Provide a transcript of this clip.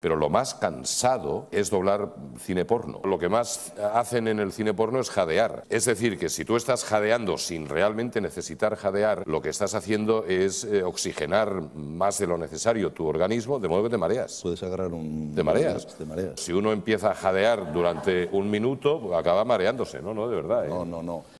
Pero lo más cansado es doblar cine porno. Lo que más hacen en el cine porno es jadear. Es decir, que si tú estás jadeando sin realmente necesitar jadear, lo que estás haciendo es eh, oxigenar más de lo necesario tu organismo, de modo que te mareas. Puedes agarrar un... de mareas. De Si uno empieza a jadear durante un minuto, acaba mareándose, ¿no? No, de verdad. ¿eh? No, no, no.